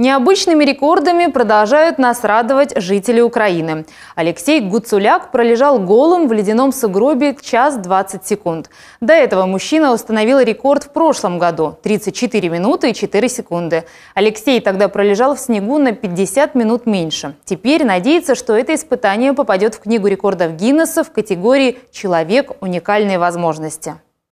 Необычными рекордами продолжают нас радовать жители Украины. Алексей Гуцуляк пролежал голым в ледяном сугробе час 20 секунд. До этого мужчина установил рекорд в прошлом году – 34 минуты и 4 секунды. Алексей тогда пролежал в снегу на 50 минут меньше. Теперь надеется, что это испытание попадет в Книгу рекордов Гиннесса в категории «Человек уникальной возможности».